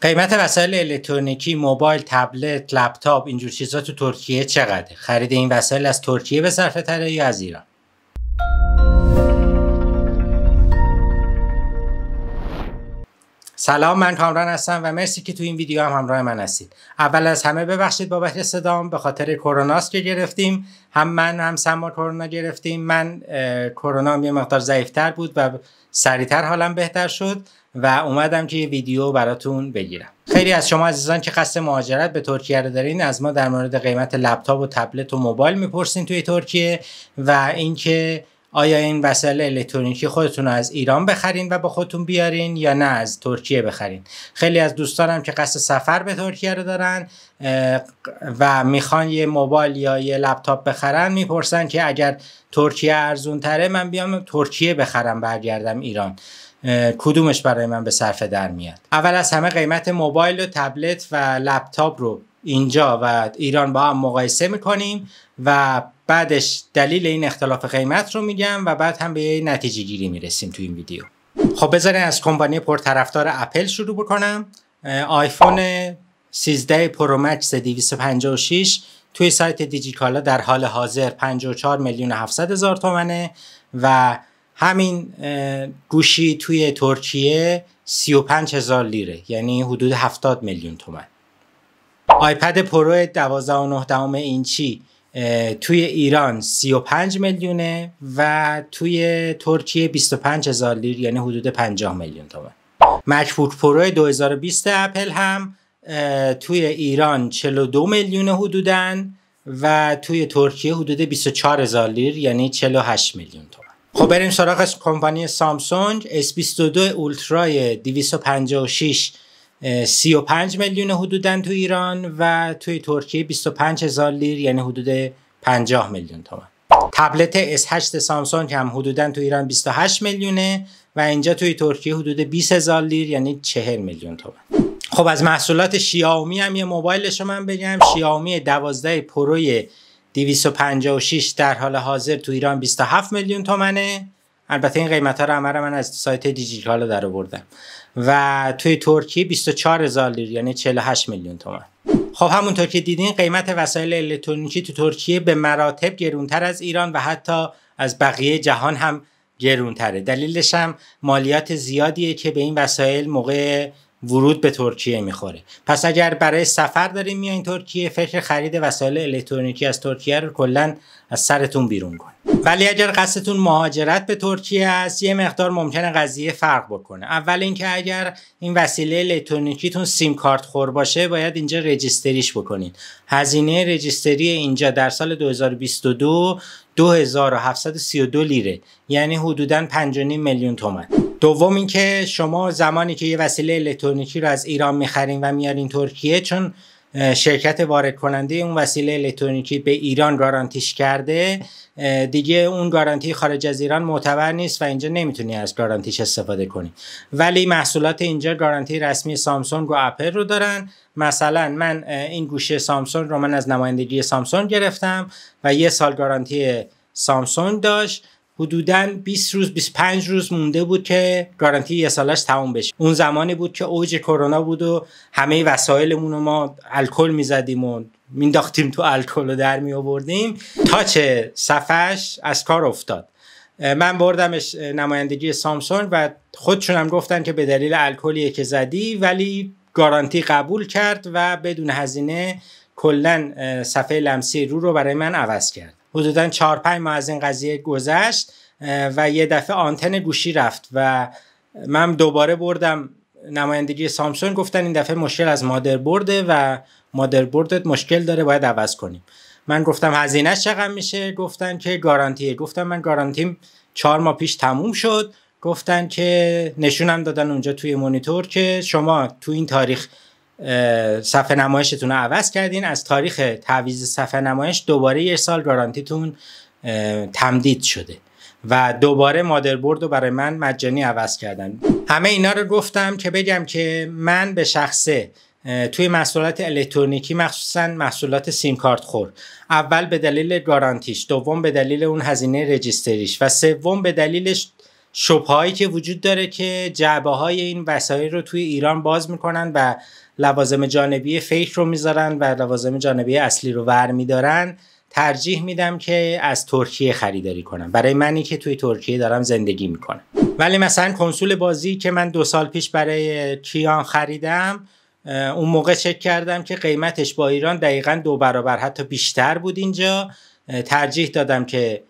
قیمت وسایل الکترونیکی موبایل تبلت لپتاپ اینجور چیزها تو ترکیه چقدره خرید این وسایل از ترکیه به صرفه تره یا از ایران سلام من کامران هستم و مرسی که تو این ویدیو هم همراه من هستید اول از همه ببخشید بابت صدام به خاطر کرونا که گرفتیم هم من هم سما کرونا گرفتیم من کرونا یه مقدار ضعیفتر بود و سریعتر حالم بهتر شد و اومدم که یه ویدیو براتون بگیرم خیلی از شما عزیزان که قصد مهاجرت به ترکیه رو دارین از ما در مورد قیمت لپتاپ و تبلت و موبایل میپرسین توی ترکیه و اینکه آیا این وسایل الکترونیکی خودتون از ایران بخرین و با خودتون بیارین یا نه از ترکیه بخرین خیلی از دوستانم که قصد سفر به ترکیه رو دارن و میخوان یه موبایل یا یه لپتاپ بخرن میپرسن که اگر ترکیه ارزون تره من بیام ترکیه بخرم برگردم ایران کدومش برای من به صرفه در میاد اول از همه قیمت موبایل و تبلت و لپتاپ رو اینجا و ایران با هم مقایسه میکنیم و بعدش دلیل این اختلاف قیمت رو میگم و بعد هم به نتیجه گیری میرسیم تو این ویدیو خب بذارین از کمپانی پرطرفدار اپل شروع بکنم آیفون 13 پرو مکس 256 توی سایت دیجیکالا در حال حاضر 54 میلیون 700 هزار تومنه و همین گوشی توی ترکیه 35 هزار لیره یعنی حدود 70 میلیون تومن آیپد پرو 12.9 اینچی توی ایران 35 میلیونه و توی ترکیه 25 هزار لیر یعنی حدود 50 میلیون تومن مکبوک پرو 2020 اپل هم توی ایران 42 میلیون حدودن و توی ترکیه حدود 24 هزار لیر یعنی 48 میلیون تومن خب بریم سراغ کمپانی سامسونگ S22 اولترا 256 35 میلیون حدودن تو ایران و توی ترکیه 25 هزار لیر یعنی حدود 50 میلیون تومن تبلت S8 سامسونگ هم حدودن تو ایران 28 میلیونه و اینجا توی ترکیه حدود 20 هزار لیر یعنی 40 میلیون تومن خب از محصولات شیائومی هم یه موبایلش رو من بگم شیائومی 12 پروی 256 در حال حاضر تو ایران 27 میلیون تومنه البته این قیمت ها رو عمر من از سایت رو در آوردم و توی ترکیه 24 هزار لیر یعنی 48 میلیون تومن خب همونطور که دیدین قیمت وسایل الکترونیکی تو ترکیه به مراتب گرونتر از ایران و حتی از بقیه جهان هم گرونتره دلیلش هم مالیات زیادیه که به این وسایل موقع ورود به ترکیه میخوره پس اگر برای سفر داریم میایین ترکیه فکر خرید وسایل الکترونیکی از ترکیه رو کلا از سرتون بیرون کن. ولی اگر قصدتون مهاجرت به ترکیه است یه مقدار ممکنه قضیه فرق بکنه اول اینکه اگر این وسیله الکترونیکیتون سیم کارت خور باشه باید اینجا رجیستریش بکنید هزینه رجیستری اینجا در سال 2022 2732 لیره یعنی حدودا 5.5 میلیون تومن دوم اینکه شما زمانی که یه وسیله الکترونیکی رو از ایران میخرین و میارین ترکیه چون شرکت وارد کننده اون وسیله الکترونیکی به ایران گارانتیش کرده دیگه اون گارانتی خارج از ایران معتبر نیست و اینجا نمیتونی از گارانتیش استفاده کنی ولی محصولات اینجا گارانتی رسمی سامسونگ و اپل رو دارن مثلا من این گوشی سامسونگ رو من از نمایندگی سامسونگ گرفتم و یه سال گارانتی سامسونگ داشت حدودا 20 روز 25 روز مونده بود که گارانتی یه سالش تموم بشه اون زمانی بود که اوج کرونا بود و همه وسایلمون رو ما الکل میزدیم و مینداختیم تو الکل رو در می آوردیم تا چه صفش از کار افتاد من بردمش نمایندگی سامسونگ و خودشونم گفتن که به دلیل الکلی که زدی ولی گارانتی قبول کرد و بدون هزینه کلا صفحه لمسی رو رو برای من عوض کرد حدودا 4 5 ماه از این قضیه گذشت و یه دفعه آنتن گوشی رفت و من دوباره بردم نمایندگی سامسون گفتن این دفعه مشکل از برده و مادربردت مشکل داره باید عوض کنیم من گفتم هزینه چقدر میشه گفتن که گارانتیه گفتم من گارانتیم چهار ماه پیش تموم شد گفتن که نشونم دادن اونجا توی مونیتور که شما تو این تاریخ صفحه نمایشتون رو عوض کردین از تاریخ تعویز صفحه نمایش دوباره یه سال گارانتیتون تمدید شده و دوباره مادربرد رو برای من مجانی عوض کردن همه اینا رو گفتم که بگم که من به شخصه توی محصولات الکترونیکی مخصوصا محصولات سیم کارت خور اول به دلیل گارانتیش دوم به دلیل اون هزینه رجیستریش و سوم به دلیلش شبهایی که وجود داره که جعبه های این وسایل رو توی ایران باز میکنن و لوازم جانبی فیک رو میذارن و لوازم جانبی اصلی رو ور میدارن ترجیح میدم که از ترکیه خریداری کنم برای منی که توی ترکیه دارم زندگی میکنم ولی مثلا کنسول بازی که من دو سال پیش برای کیان خریدم اون موقع چک کردم که قیمتش با ایران دقیقا دو برابر حتی بیشتر بود اینجا ترجیح دادم که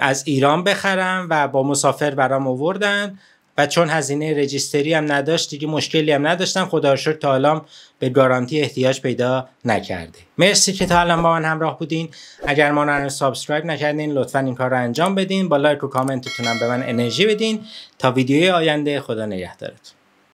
از ایران بخرم و با مسافر برام آوردن و چون هزینه رجیستری هم نداشت دیگه مشکلی هم نداشتم خدا شد تا الان به گارانتی احتیاج پیدا نکرده مرسی که تا الان با من همراه بودین اگر ما رو سابسکرایب نکردین لطفا این کار رو انجام بدین با لایک و کامنتتونم به من انرژی بدین تا ویدیوی آینده خدا نگهدارتون